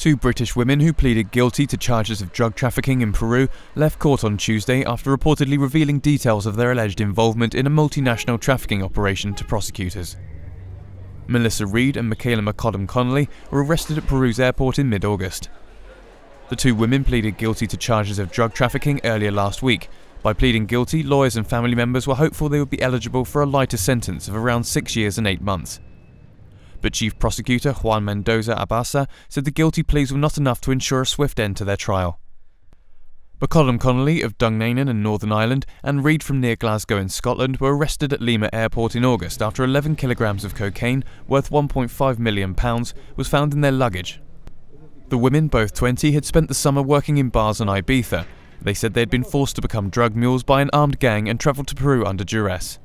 Two British women who pleaded guilty to charges of drug trafficking in Peru left court on Tuesday after reportedly revealing details of their alleged involvement in a multinational trafficking operation to prosecutors. Melissa Reed and Michaela McCollum Connolly were arrested at Peru's airport in mid August. The two women pleaded guilty to charges of drug trafficking earlier last week. By pleading guilty, lawyers and family members were hopeful they would be eligible for a lighter sentence of around six years and eight months. But Chief Prosecutor Juan Mendoza Abasa said the guilty pleas were not enough to ensure a swift end to their trial. But Connolly of Dungannon in Northern Ireland and Reid from near Glasgow in Scotland were arrested at Lima Airport in August after 11 kilograms of cocaine worth £1.5 million was found in their luggage. The women, both 20, had spent the summer working in bars on Ibiza. They said they had been forced to become drug mules by an armed gang and travelled to Peru under duress.